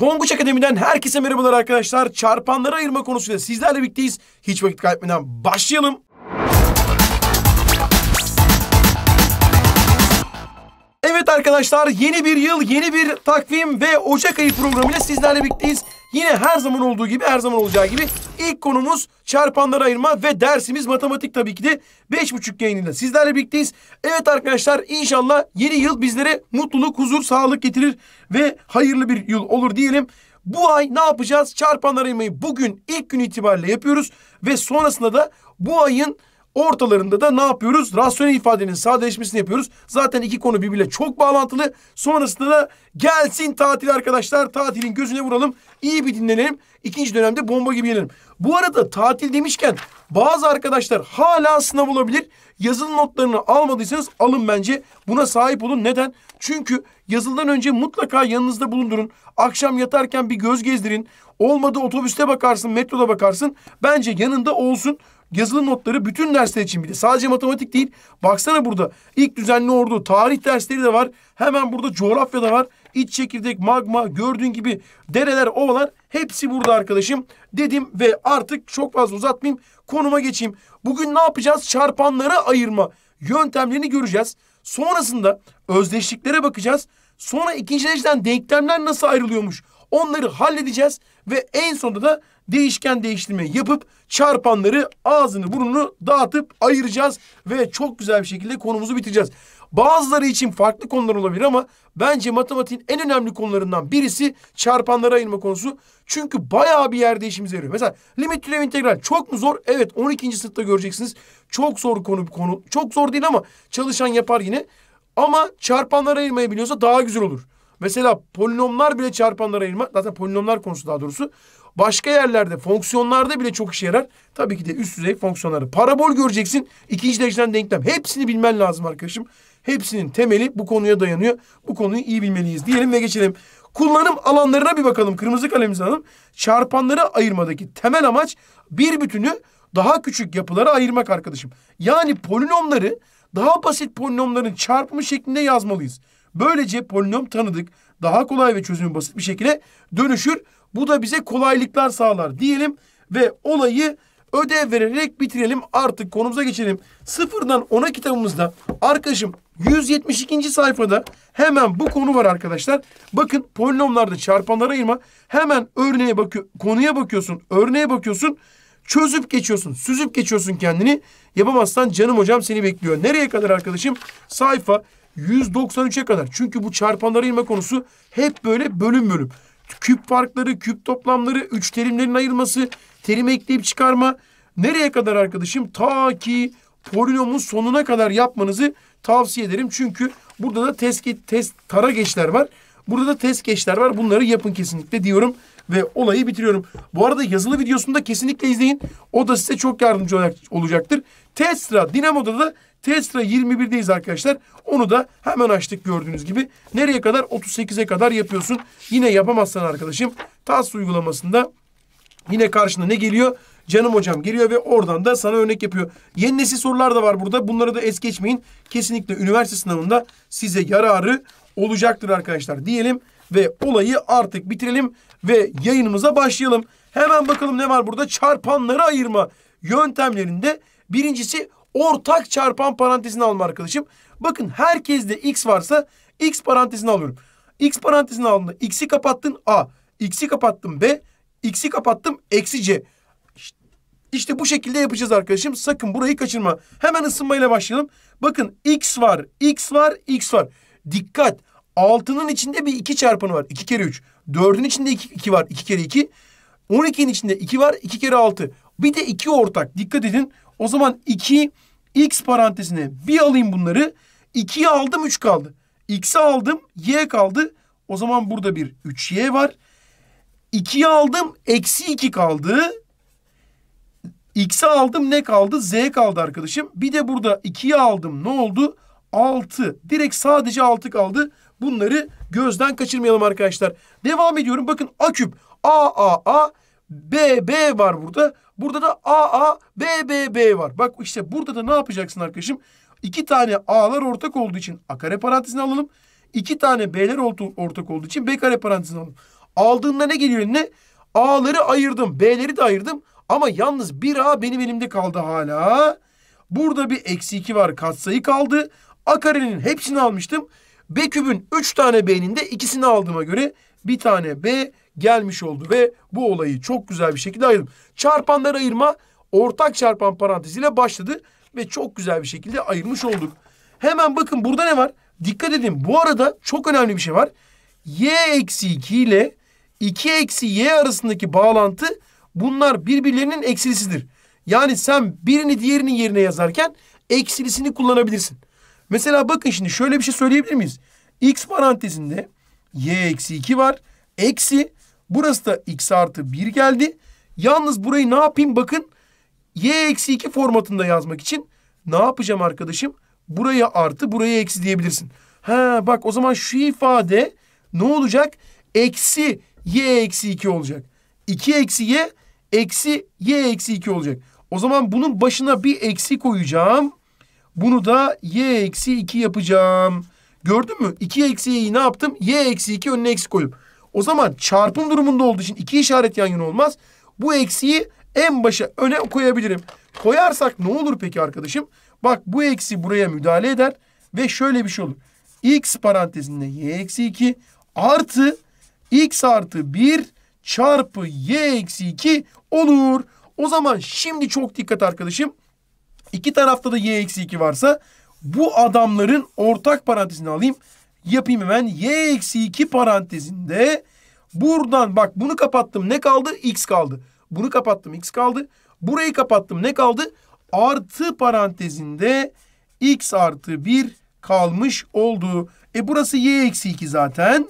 Tonguç Akademi'den herkese merhabalar arkadaşlar. Çarpanları ayırma konusuyla sizlerle birlikteyiz. Hiç vakit kaybetmeden başlayalım. Evet arkadaşlar yeni bir yıl, yeni bir takvim ve Ocak ayı programıyla sizlerle birlikteyiz. Yine her zaman olduğu gibi, her zaman olacağı gibi ilk konumuz çarpanlar ayırma ve dersimiz matematik tabii ki de 5.5 yayınında sizlerle birlikteyiz. Evet arkadaşlar inşallah yeni yıl bizlere mutluluk, huzur, sağlık getirir ve hayırlı bir yıl olur diyelim. Bu ay ne yapacağız? Çarpanlar ayırmayı bugün ilk gün itibariyle yapıyoruz ve sonrasında da bu ayın Ortalarında da ne yapıyoruz? Rasyonel ifadenin sadeleşmesini yapıyoruz. Zaten iki konu birbirle çok bağlantılı. Sonrasında da gelsin tatil arkadaşlar. Tatilin gözüne vuralım. İyi bir dinlenelim. İkinci dönemde bomba gibi gelelim. Bu arada tatil demişken bazı arkadaşlar hala sınav olabilir. Yazılı notlarını almadıysanız alın bence. Buna sahip olun. Neden? Çünkü yazıldan önce mutlaka yanınızda bulundurun. Akşam yatarken bir göz gezdirin. Olmadı otobüste bakarsın, metroda bakarsın. Bence yanında olsun yazılı notları bütün dersler için bile. Sadece matematik değil. Baksana burada ilk düzenli ordu, tarih dersleri de var. Hemen burada coğrafya da var. İç çekirdek, magma, gördüğün gibi dereler, ovalar hepsi burada arkadaşım. Dedim ve artık çok fazla uzatmayayım. Konuma geçeyim. Bugün ne yapacağız? Çarpanlara ayırma yöntemlerini göreceğiz. Sonrasında özdeşliklere bakacağız. Sonra ikinci dereceden denklemler nasıl ayrılıyormuş? Onları halledeceğiz ve en sonunda da değişken değiştirme yapıp çarpanları ağzını burnunu dağıtıp ayıracağız ve çok güzel bir şekilde konumuzu bitireceğiz. Bazıları için farklı konular olabilir ama bence matematiğin en önemli konularından birisi çarpanlara ayırma konusu. Çünkü bayağı bir yerde işimize yarıyor. Mesela limit türev integral çok mu zor? Evet 12. sınıfta göreceksiniz. Çok zor konu bir konu. Çok zor değil ama çalışan yapar yine. Ama çarpanlara ayırmayı biliyorsa daha güzel olur. Mesela polinomlar bile çarpanlara ayırmak. Zaten polinomlar konusu daha doğrusu. Başka yerlerde fonksiyonlarda bile çok işe yarar. Tabii ki de üst düzey fonksiyonları. Parabol göreceksin. ikinci dereceden denklem. Hepsini bilmen lazım arkadaşım. Hepsinin temeli bu konuya dayanıyor. Bu konuyu iyi bilmeliyiz diyelim ve geçelim. Kullanım alanlarına bir bakalım. Kırmızı kalemizi alalım. Çarpanları ayırmadaki temel amaç bir bütünü daha küçük yapılara ayırmak arkadaşım. Yani polinomları daha basit polinomların çarpımı şeklinde yazmalıyız. Böylece polinom tanıdık, daha kolay ve çözümü basit bir şekilde dönüşür. Bu da bize kolaylıklar sağlar diyelim ve olayı ödev vererek bitirelim. Artık konumuza geçelim. Sıfırdan ona kitabımızda arkadaşım 172. sayfada hemen bu konu var arkadaşlar. Bakın polinomlarda çarpanlara ayırma. Hemen örneğe bakıyor, konuya bakıyorsun, örneğe bakıyorsun. Çözüp geçiyorsun, süzüp geçiyorsun kendini. Yapamazsan canım hocam seni bekliyor. Nereye kadar arkadaşım? Sayfa 193'e kadar. Çünkü bu çarpanları inme konusu hep böyle bölüm bölüm. Küp farkları, küp toplamları, üç terimlerin ayırması, terim ekleyip çıkarma. Nereye kadar arkadaşım? Ta ki polinomun sonuna kadar yapmanızı tavsiye ederim. Çünkü burada da test, test tara geçler var. Burada da test geçler var. Bunları yapın kesinlikle diyorum ve olayı bitiriyorum. Bu arada yazılı videosunu kesinlikle izleyin. O da size çok yardımcı olacak, olacaktır. Tesla Dinamo'da da Tesla 21'deyiz arkadaşlar. Onu da hemen açtık gördüğünüz gibi. Nereye kadar? 38'e kadar yapıyorsun. Yine yapamazsan arkadaşım TAS uygulamasında yine karşına ne geliyor? Canım hocam geliyor ve oradan da sana örnek yapıyor. Yeni nesil sorular da var burada. Bunları da es geçmeyin. Kesinlikle üniversite sınavında size yararı olacaktır arkadaşlar diyelim ve olayı artık bitirelim ve yayınımıza başlayalım. Hemen bakalım ne var burada? Çarpanları ayırma yöntemlerinde birincisi ortak çarpan parantezini alma arkadaşım. Bakın herkeste x varsa x parantezini alıyorum. x parantezini aldığında x'i kapattın a, x'i kapattım b, x'i kapattım eksi c. İşte bu şekilde yapacağız arkadaşım. Sakın burayı kaçırma. Hemen ısınmayla başlayalım. Bakın x var, x var, x var. Dikkat! Altının içinde bir iki çarpanı var. İki kere üç. Dördün içinde iki, iki var. İki kere iki. On ikinin içinde iki var. İki kere altı. Bir de iki ortak. Dikkat edin. O zaman iki x parantezine bir alayım bunları. İkiyi aldım üç kaldı. X'i aldım. Y kaldı. O zaman burada bir 3y var. 2'yi aldım. Eksi 2 kaldı. X'i aldım ne kaldı? Z kaldı arkadaşım. Bir de burada 2'yi aldım ne oldu? 6. Direkt sadece 6 kaldı. Bunları gözden kaçırmayalım arkadaşlar. Devam ediyorum. Bakın A küp. A, A, A. B, B var burada. Burada da A, A, B, B, B var. Bak işte burada da ne yapacaksın arkadaşım? İki tane A'lar ortak olduğu için A kare parantezine alalım. İki tane B'ler ortak olduğu için B kare parantezine alalım. Aldığında ne geliyor eline? A'ları ayırdım. B'leri de ayırdım. Ama yalnız bir A benim elimde kaldı hala. Burada bir eksi iki var. Katsayı kaldı. A karenin hepsini almıştım. B kübün 3 tane B'ninde ikisini aldığıma göre bir tane B gelmiş oldu ve bu olayı çok güzel bir şekilde ayırdım. Çarpanlar ayırma ortak çarpan paranteziyle başladı ve çok güzel bir şekilde ayırmış olduk. Hemen bakın burada ne var? Dikkat edin bu arada çok önemli bir şey var. Y eksi 2 ile 2 eksi Y arasındaki bağlantı bunlar birbirlerinin eksilisidir. Yani sen birini diğerinin yerine yazarken eksilisini kullanabilirsin. Mesela bakın şimdi şöyle bir şey söyleyebilir miyiz? X parantezinde y eksi 2 var. Eksi burası da x artı 1 geldi. Yalnız burayı ne yapayım bakın. y eksi 2 formatında yazmak için ne yapacağım arkadaşım? Buraya artı buraya eksi diyebilirsin. Ha bak o zaman şu ifade ne olacak? Eksi y eksi 2 olacak. 2 eksi y eksi y eksi 2 olacak. O zaman bunun başına bir eksi koyacağım. Bunu da y eksi 2 yapacağım. Gördün mü? 2 eksi y'yi ne yaptım? y eksi 2 önüne eksi koyup. O zaman çarpım durumunda olduğu için iki işaret yan yana olmaz. Bu eksiyi en başa öne koyabilirim. Koyarsak ne olur peki arkadaşım? Bak bu eksi buraya müdahale eder ve şöyle bir şey olur. x parantezinde y eksi 2 artı x artı 1 çarpı y eksi 2 olur. O zaman şimdi çok dikkat arkadaşım. İki tarafta da y eksi 2 varsa bu adamların ortak parantezini alayım. Yapayım hemen. y eksi 2 parantezinde buradan bak bunu kapattım ne kaldı? x kaldı. Bunu kapattım x kaldı. Burayı kapattım ne kaldı? Artı parantezinde x artı 1 kalmış oldu. E burası y eksi 2 zaten.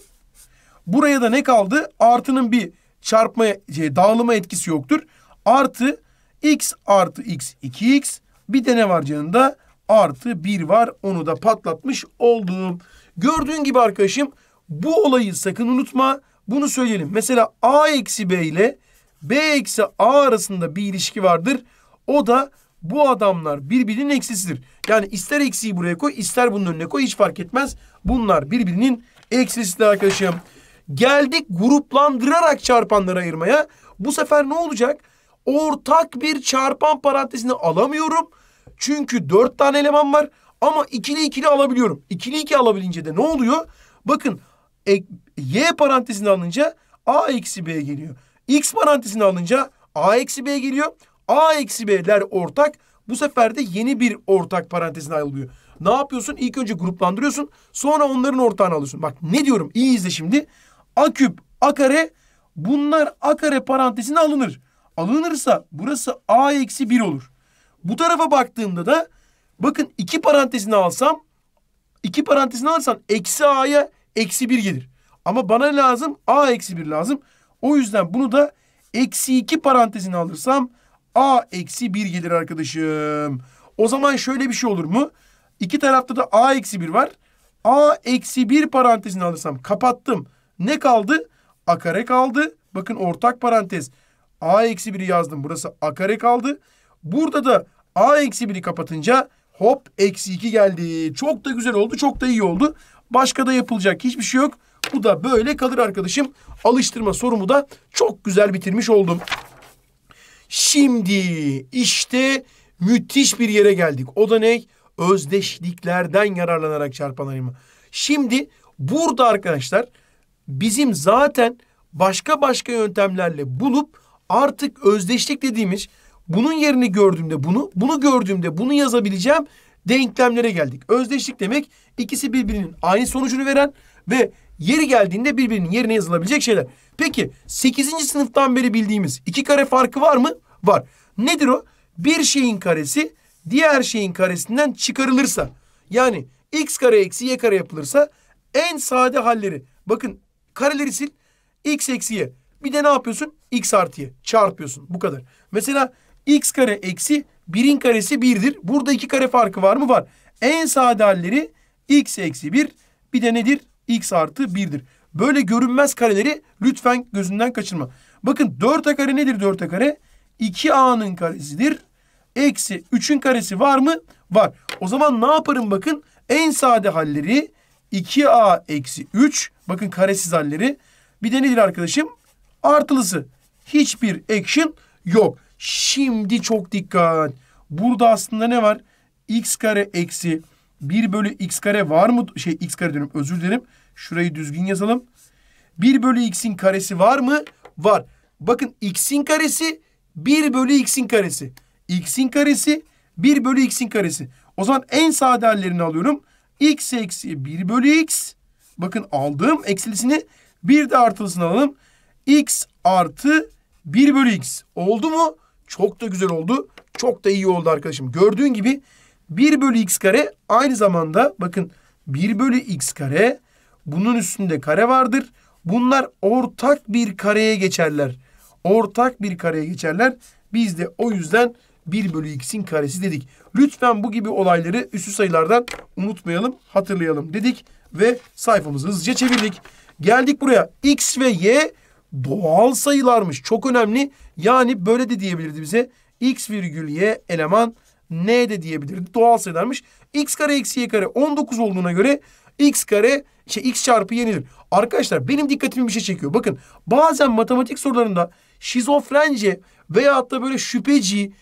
Buraya da ne kaldı? Artının bir çarpma, şey, dağılıma etkisi yoktur. Artı x artı x 2x bir de ne var yanında? Artı bir var. Onu da patlatmış oldum. Gördüğün gibi arkadaşım bu olayı sakın unutma. Bunu söyleyelim. Mesela a eksi b ile b eksi a arasında bir ilişki vardır. O da bu adamlar birbirinin eksisidir. Yani ister eksiyi buraya koy ister bunun önüne koy hiç fark etmez. Bunlar birbirinin eksisidir arkadaşım. Geldik gruplandırarak çarpanları ayırmaya. Bu sefer ne olacak? ortak bir çarpan parantezini alamıyorum. Çünkü dört tane eleman var ama ikili ikili alabiliyorum. İkili iki alabilince de ne oluyor? Bakın e, y parantezini alınca a eksi b geliyor. X parantezini alınca a eksi b geliyor. A eksi b'ler ortak. Bu sefer de yeni bir ortak parantezine ayrılıyor. Ne yapıyorsun? İlk önce gruplandırıyorsun. Sonra onların ortağını alıyorsun. Bak ne diyorum? İyi izle şimdi. A küp, a kare bunlar a kare parantezine alınır alınırsa burası a eksi 1 olur. Bu tarafa baktığımda da bakın iki parantezini alsam iki parantezini alırsam eksi a'ya eksi 1 gelir. Ama bana lazım a eksi 1 lazım. O yüzden bunu da eksi 2 parantezini alırsam a eksi 1 gelir arkadaşım. O zaman şöyle bir şey olur mu? İki tarafta da a eksi 1 var. a eksi 1 parantezini alırsam kapattım. Ne kaldı? A kare kaldı. Bakın ortak parantez a eksi 1'i yazdım. Burası a kare kaldı. Burada da a eksi 1'i kapatınca hop eksi 2 geldi. Çok da güzel oldu. Çok da iyi oldu. Başka da yapılacak hiçbir şey yok. Bu da böyle kalır arkadaşım. Alıştırma sorumu da çok güzel bitirmiş oldum. Şimdi işte müthiş bir yere geldik. O da ne? Özdeşliklerden yararlanarak çarpan ayırma. Şimdi burada arkadaşlar bizim zaten başka başka yöntemlerle bulup artık özdeşlik dediğimiz bunun yerini gördüğümde bunu, bunu gördüğümde bunu yazabileceğim denklemlere geldik. Özdeşlik demek ikisi birbirinin aynı sonucunu veren ve yeri geldiğinde birbirinin yerine yazılabilecek şeyler. Peki 8. sınıftan beri bildiğimiz iki kare farkı var mı? Var. Nedir o? Bir şeyin karesi diğer şeyin karesinden çıkarılırsa yani x kare eksi y kare yapılırsa en sade halleri bakın kareleri sil x eksi y bir de ne yapıyorsun x artıyı çarpıyorsun. Bu kadar. Mesela x kare eksi 1'in karesi 1'dir. Burada 2 kare farkı var mı? Var. En sade halleri x eksi 1 bir de nedir? x artı 1'dir. Böyle görünmez kareleri lütfen gözünden kaçırma. Bakın 4 kare nedir 4 kare? 2a'nın karesidir. Eksi 3'ün karesi var mı? Var. O zaman ne yaparım bakın? En sade halleri 2a eksi 3. Bakın karesiz halleri. Bir de nedir arkadaşım? Artılısı hiçbir action yok. Şimdi çok dikkat. Burada aslında ne var? x kare eksi 1 bölü x kare var mı? Şey x kare diyorum özür dilerim. Şurayı düzgün yazalım. 1 bölü x'in karesi var mı? Var. Bakın x'in karesi 1 bölü x'in karesi. x'in karesi 1 bölü x'in karesi. O zaman en sade hallerini alıyorum. x eksi 1 bölü x. Bakın aldığım eksilisini bir de artılısını alalım. x artı 1 bölü x oldu mu? Çok da güzel oldu. Çok da iyi oldu arkadaşım. Gördüğün gibi 1 bölü x kare aynı zamanda bakın 1 bölü x kare bunun üstünde kare vardır. Bunlar ortak bir kareye geçerler. Ortak bir kareye geçerler. Biz de o yüzden 1 bölü x'in karesi dedik. Lütfen bu gibi olayları üstü sayılardan unutmayalım, hatırlayalım dedik. Ve sayfamızı hızlıca çevirdik. Geldik buraya. X ve Y doğal sayılarmış. Çok önemli. Yani böyle de diyebilirdi bize. X virgül Y eleman N de diyebilirdi. Doğal sayılarmış. X kare eksi Y kare 19 olduğuna göre X kare şey X çarpı yenilir. Arkadaşlar benim dikkatimi bir şey çekiyor. Bakın bazen matematik sorularında şizofrence veyahut da böyle şüpheci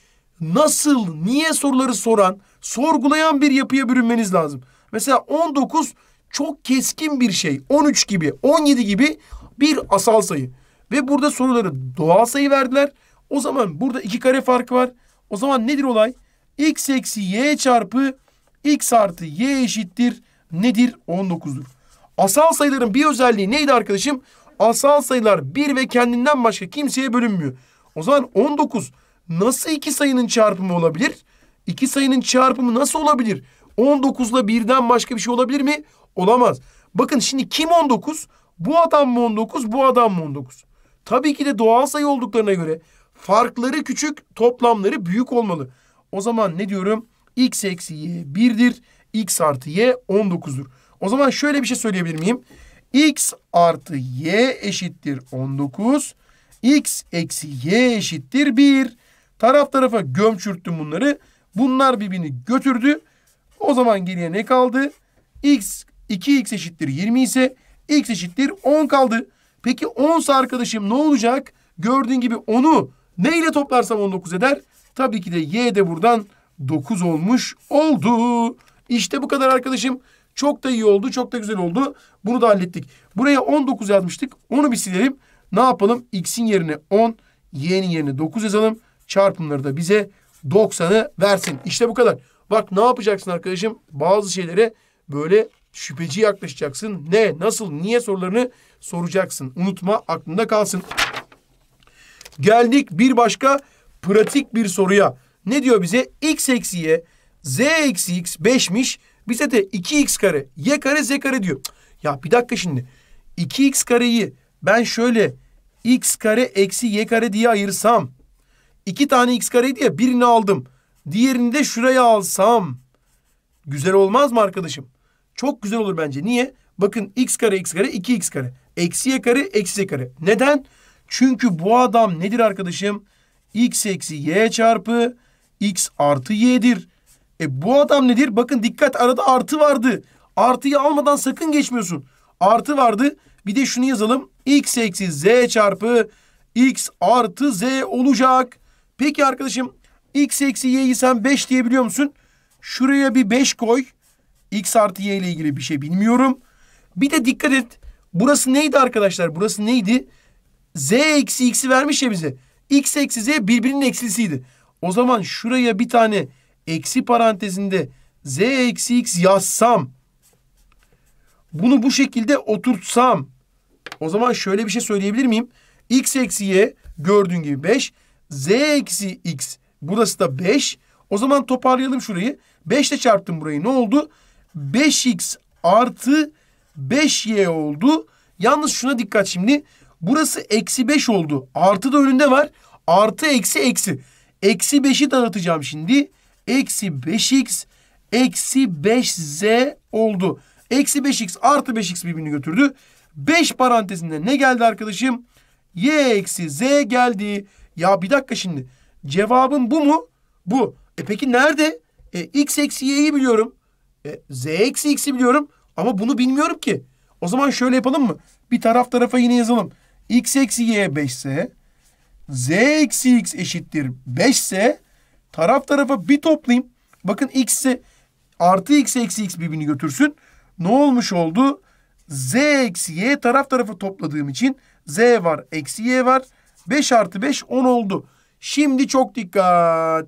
nasıl, niye soruları soran, sorgulayan bir yapıya bürünmeniz lazım. Mesela 19 çok keskin bir şey. 13 gibi, 17 gibi bir asal sayı. Ve burada soruları doğal sayı verdiler. O zaman burada iki kare farkı var. O zaman nedir olay? X eksi Y çarpı X artı Y eşittir. Nedir? 19'dur. Asal sayıların bir özelliği neydi arkadaşım? Asal sayılar bir ve kendinden başka kimseye bölünmüyor. O zaman 19 nasıl iki sayının çarpımı olabilir? İki sayının çarpımı nasıl olabilir? 19 ile birden başka bir şey olabilir mi? Olamaz. Bakın şimdi kim 19? Bu adam mı 19, bu adam mı 19? Tabii ki de doğal sayı olduklarına göre farkları küçük, toplamları büyük olmalı. O zaman ne diyorum? X eksi Y 1'dir, X artı Y 19'dur. O zaman şöyle bir şey söyleyebilir miyim? X artı Y eşittir 19, X eksi Y eşittir 1. Taraf tarafa gömçürttüm bunları. Bunlar birbirini götürdü. O zaman geriye ne kaldı? X 2x eşittir 20 ise X eşittir 10 kaldı. Peki 10'sa arkadaşım ne olacak? Gördüğün gibi 10'u neyle ile toplarsam 19 eder? Tabii ki de Y de buradan 9 olmuş oldu. İşte bu kadar arkadaşım. Çok da iyi oldu. Çok da güzel oldu. Bunu da hallettik. Buraya 19 yazmıştık. Onu bir silelim. Ne yapalım? X'in yerine 10, Y'nin yerine 9 yazalım. Çarpımları da bize 90'ı versin. İşte bu kadar. Bak ne yapacaksın arkadaşım? Bazı şeylere böyle şüpheci yaklaşacaksın. Ne, nasıl, niye sorularını soracaksın. Unutma, aklında kalsın. Geldik bir başka pratik bir soruya. Ne diyor bize? X eksi y, z eksi x 5'miş. Bize de 2x kare, y kare, z kare diyor. Ya bir dakika şimdi. 2x kareyi ben şöyle x kare eksi y kare diye ayırsam. iki tane x kare diye birini aldım. Diğerini de şuraya alsam. Güzel olmaz mı arkadaşım? Çok güzel olur bence. Niye? Bakın x kare x kare 2x kare. Eksi y kare eksi y kare. Neden? Çünkü bu adam nedir arkadaşım? x eksi y çarpı x artı y'dir. E bu adam nedir? Bakın dikkat arada artı vardı. Artıyı almadan sakın geçmiyorsun. Artı vardı. Bir de şunu yazalım. x eksi z çarpı x artı z olacak. Peki arkadaşım x eksi y'yi sen 5 diyebiliyor musun? Şuraya bir 5 koy. X artı Y ile ilgili bir şey bilmiyorum. Bir de dikkat et. Burası neydi arkadaşlar? Burası neydi? Z eksi X'i vermiş ya bize. X eksi Z birbirinin eksilisiydi. O zaman şuraya bir tane eksi parantezinde Z eksi X yazsam. Bunu bu şekilde oturtsam. O zaman şöyle bir şey söyleyebilir miyim? X eksi Y gördüğün gibi 5. Z eksi X burası da 5. O zaman toparlayalım şurayı. 5 ile çarptım burayı. Ne oldu? 5x artı 5y oldu. Yalnız şuna dikkat şimdi. Burası eksi 5 oldu. Artı da önünde var. Artı eksi eksi. Eksi 5'i dağıtacağım şimdi. Eksi 5x eksi 5z oldu. Eksi 5x artı 5x birbirini götürdü. 5 parantezinde ne geldi arkadaşım? y eksi z geldi. Ya bir dakika şimdi. Cevabım bu mu? Bu. E peki nerede? E, x eksi y'yi biliyorum. E, z eksi x'i biliyorum ama bunu bilmiyorum ki. O zaman şöyle yapalım mı? Bir taraf tarafa yine yazalım. x eksi y 5 ise z eksi x eşittir 5 ise taraf tarafa bir toplayayım. Bakın x'i artı x eksi x birbirini götürsün. Ne olmuş oldu? z eksi y taraf tarafa topladığım için z var eksi y var. 5 artı 5 10 oldu. Şimdi çok dikkat.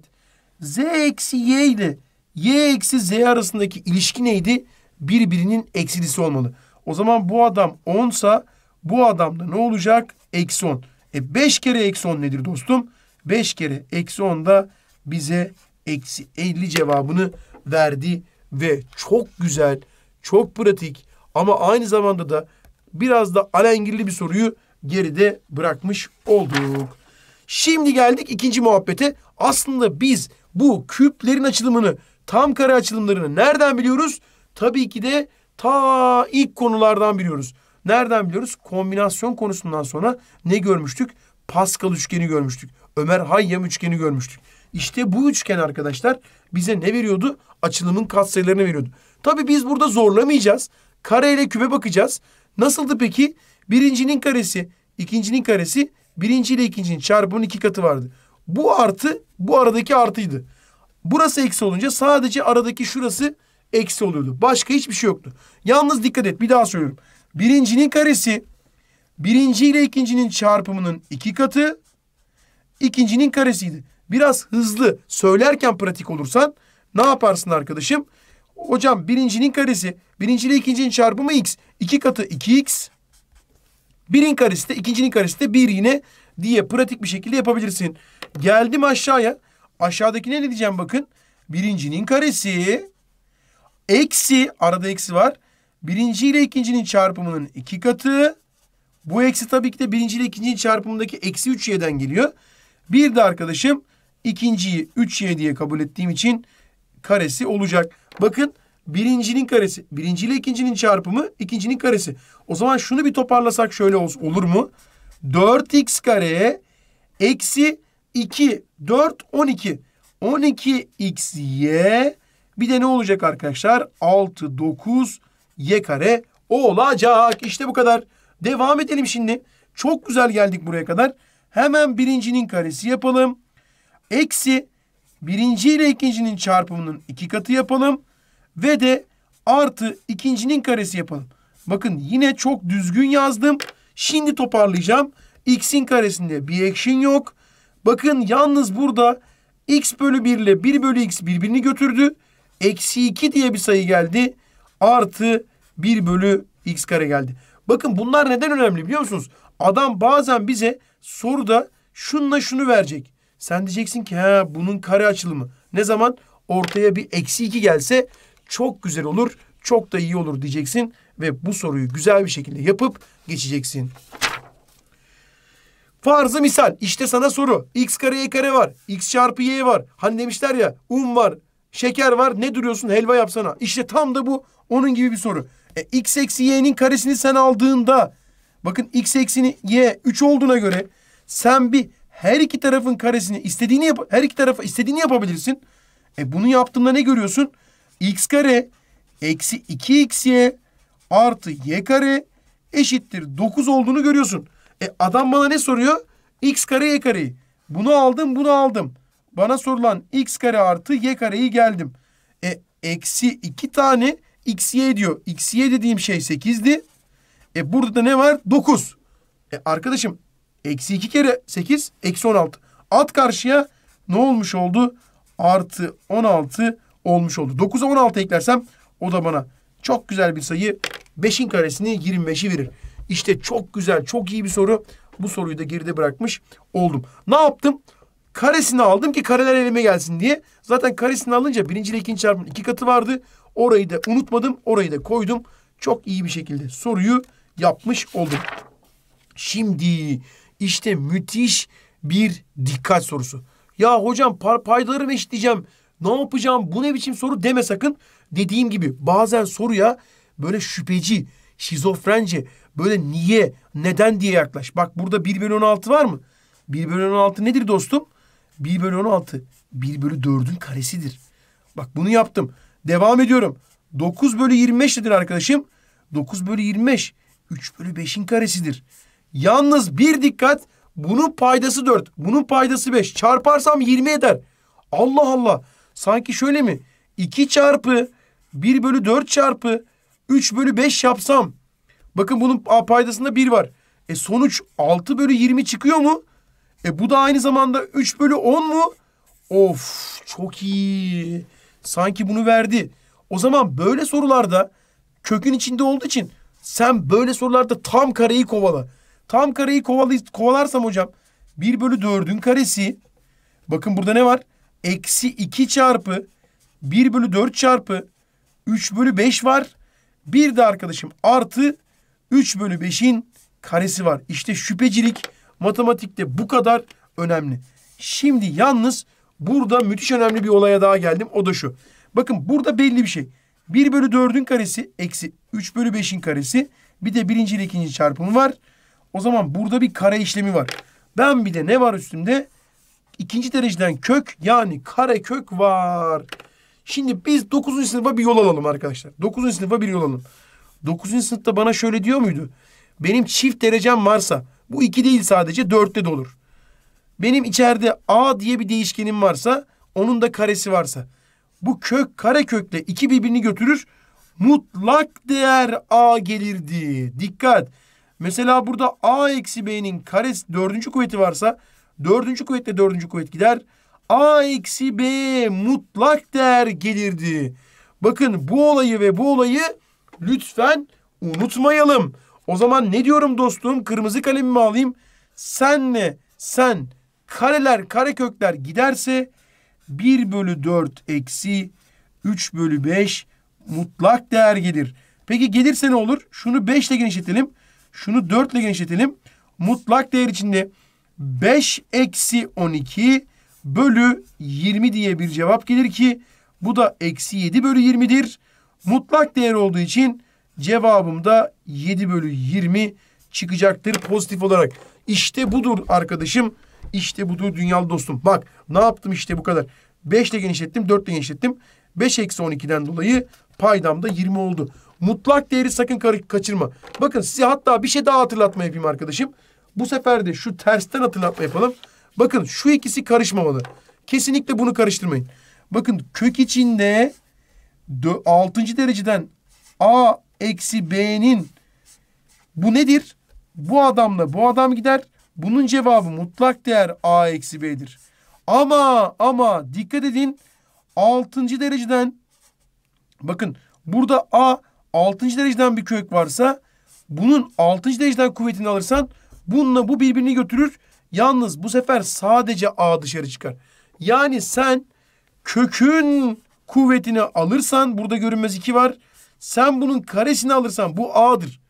z eksi y ile Y eksi Z arasındaki ilişki neydi? Birbirinin eksilisi olmalı. O zaman bu adam 10 sa bu adamda ne olacak? Eksi 10. E 5 kere eksi 10 nedir dostum? 5 kere eksi 10 da bize eksi 50 cevabını verdi. Ve çok güzel, çok pratik ama aynı zamanda da biraz da alengirli bir soruyu geride bırakmış olduk. Şimdi geldik ikinci muhabbete. Aslında biz bu küplerin açılımını Tam kare açılımlarını nereden biliyoruz? Tabii ki de ta ilk konulardan biliyoruz. Nereden biliyoruz? Kombinasyon konusundan sonra ne görmüştük? Pascal üçgeni görmüştük. Ömer Hayyam üçgeni görmüştük. İşte bu üçgen arkadaşlar bize ne veriyordu? Açılımın katsayılarını veriyordu. Tabii biz burada zorlamayacağız. Kare ile küme bakacağız. Nasıldı peki? Birincinin karesi, ikincinin karesi, birinci ile ikincinin çarpımının iki katı vardı. Bu artı bu aradaki artıydı. Burası eksi olunca sadece aradaki şurası eksi oluyordu. Başka hiçbir şey yoktu. Yalnız dikkat et bir daha söylüyorum. Birincinin karesi birinci ile ikincinin çarpımının iki katı ikincinin karesiydi. Biraz hızlı söylerken pratik olursan ne yaparsın arkadaşım? Hocam birincinin karesi birinci ile ikincinin çarpımı x. iki katı 2x. Birin karesi de ikincinin karesi de bir yine diye pratik bir şekilde yapabilirsin. Geldim aşağıya. Aşağıdakine ne diyeceğim bakın. Birincinin karesi eksi arada eksi var. Birinci ile ikincinin çarpımının iki katı. Bu eksi tabii ki de birinci ile ikincinin çarpımındaki eksi üç yden geliyor. Bir de arkadaşım ikinciyi üç y diye kabul ettiğim için karesi olacak. Bakın birincinin karesi. Birinci ile ikincinin çarpımı ikincinin karesi. O zaman şunu bir toparlasak şöyle olur mu? 4x kare eksi 2, 4, 12. 12x y bir de ne olacak arkadaşlar? 6, 9 y kare olacak. İşte bu kadar. Devam edelim şimdi. Çok güzel geldik buraya kadar. Hemen birincinin karesi yapalım. Eksi birinci ile ikincinin çarpımının iki katı yapalım. Ve de artı ikincinin karesi yapalım. Bakın yine çok düzgün yazdım. Şimdi toparlayacağım. X'in karesinde bir ekşin yok. Bakın yalnız burada x bölü 1 ile 1 bölü x birbirini götürdü. Eksi 2 diye bir sayı geldi. Artı 1 bölü x kare geldi. Bakın bunlar neden önemli biliyor musunuz? Adam bazen bize soruda şunla şunu verecek. Sen diyeceksin ki ha bunun kare açılımı. Ne zaman ortaya bir eksi 2 gelse çok güzel olur. Çok da iyi olur diyeceksin. Ve bu soruyu güzel bir şekilde yapıp geçeceksin. Farzı misal. işte sana soru. X kare y kare var. X çarpı y var. Hani demişler ya un var. Şeker var. Ne duruyorsun? Helva yapsana. İşte tam da bu onun gibi bir soru. E, x eksi y'nin karesini sen aldığında bakın x eksini y 3 olduğuna göre sen bir her iki tarafın karesini istediğini yap her iki tarafa istediğini yapabilirsin. E bunu yaptığında ne görüyorsun? x kare eksi 2 x y artı y kare eşittir 9 olduğunu görüyorsun. E adam bana ne soruyor? X kare y kareyi. Bunu aldım bunu aldım. Bana sorulan x kare artı y kareyi geldim. E eksi iki tane x y diyor. X y dediğim şey sekizdi. E burada da ne var? Dokuz. E arkadaşım eksi iki kere sekiz eksi on altı. At karşıya ne olmuş oldu? Artı on altı olmuş oldu. Dokuza on altı eklersem o da bana çok güzel bir sayı. Beşin karesini yirmi beşi verir. İşte çok güzel, çok iyi bir soru. Bu soruyu da geride bırakmış oldum. Ne yaptım? Karesini aldım ki kareler elime gelsin diye. Zaten karesini alınca birinci ile ikinci çarpımın iki katı vardı. Orayı da unutmadım. Orayı da koydum. Çok iyi bir şekilde soruyu yapmış oldum. Şimdi işte müthiş bir dikkat sorusu. Ya hocam paydaları mı eşitleyeceğim? Ne yapacağım? Bu ne biçim soru deme sakın. Dediğim gibi bazen soruya böyle şüpheci, şizofrence böyle niye, neden diye yaklaş. Bak burada 1 bölü 16 var mı? 1 bölü 16 nedir dostum? 1 bölü 16. 1 bölü 4'ün karesidir. Bak bunu yaptım. Devam ediyorum. 9 bölü 25 nedir arkadaşım? 9 bölü 25. 3 bölü 5'in karesidir. Yalnız bir dikkat. Bunun paydası 4. Bunun paydası 5. Çarparsam 20 eder. Allah Allah. Sanki şöyle mi? 2 çarpı 1 bölü 4 çarpı 3 bölü 5 yapsam. Bakın bunun paydasında 1 var. E sonuç 6 bölü 20 çıkıyor mu? E bu da aynı zamanda 3 bölü 10 mu? Of çok iyi. Sanki bunu verdi. O zaman böyle sorularda kökün içinde olduğu için sen böyle sorularda tam kareyi kovala. Tam kareyi kovalay kovalarsam hocam 1 bölü 4'ün karesi. Bakın burada ne var? Eksi 2 çarpı 1 bölü 4 çarpı 3 bölü 5 var. Bir de arkadaşım artı 3 bölü 5'in karesi var. İşte şüphecilik matematikte bu kadar önemli. Şimdi yalnız burada müthiş önemli bir olaya daha geldim. O da şu. Bakın burada belli bir şey. 1 bölü 4'ün karesi eksi 3 bölü 5'in karesi. Bir de birinci ile ikinci çarpımı var. O zaman burada bir kare işlemi var. Ben bir de ne var üstümde? İkinci dereceden kök yani kare kök var. Şimdi biz dokuzuncu sınıfa bir yol alalım arkadaşlar. Dokuzuncu sınıfa bir yol alalım. Dokuzuncu sınıfta bana şöyle diyor muydu? Benim çift derecem varsa bu iki değil sadece dörtte de olur. Benim içeride A diye bir değişkenim varsa onun da karesi varsa bu kök kare kökle iki birbirini götürür. Mutlak değer A gelirdi. Dikkat. Mesela burada A eksi B'nin karesi dördüncü kuvveti varsa dördüncü kuvvetle dördüncü kuvvet gider a eksi b mutlak değer gelirdi. Bakın bu olayı ve bu olayı lütfen unutmayalım. O zaman ne diyorum dostum? Kırmızı kalemimi alayım. Senle sen kareler karekökler giderse 1 bölü 4 eksi 3 bölü 5 mutlak değer gelir. Peki gelirse ne olur? Şunu 5 ile genişletelim. Şunu 4 ile genişletelim. Mutlak değer içinde 5 eksi 12 bölü 20 diye bir cevap gelir ki bu da eksi 7 bölü 20'dir. Mutlak değer olduğu için cevabım da 7 bölü 20 çıkacaktır pozitif olarak. İşte budur arkadaşım. İşte budur dünyalı dostum. Bak ne yaptım işte bu kadar. 5 ile genişlettim 4 ile genişlettim. 5 eksi 12'den dolayı paydam da 20 oldu. Mutlak değeri sakın kaçırma. Bakın size hatta bir şey daha hatırlatma yapayım arkadaşım. Bu sefer de şu tersten hatırlatma yapalım. Bakın şu ikisi karışmamalı. Kesinlikle bunu karıştırmayın. Bakın kök içinde 6. dereceden A eksi B'nin bu nedir? Bu adamla bu adam gider. Bunun cevabı mutlak değer A eksi B'dir. Ama ama dikkat edin 6. dereceden bakın burada A 6. dereceden bir kök varsa bunun 6. dereceden kuvvetini alırsan bununla bu birbirini götürür. Yalnız bu sefer sadece A dışarı çıkar. Yani sen kökün kuvvetini alırsan burada görünmez 2 var. Sen bunun karesini alırsan bu A'dır.